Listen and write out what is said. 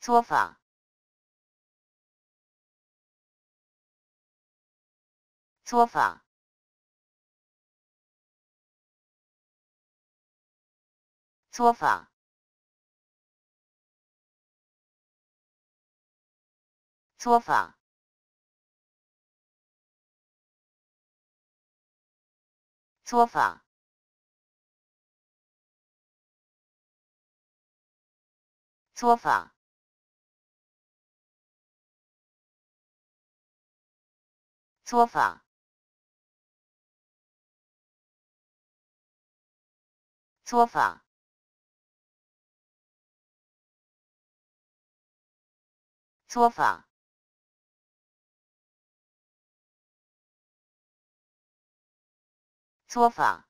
作坊，作坊，作坊，作坊，作坊。作作坊。坊作坊，作坊，作坊，作坊。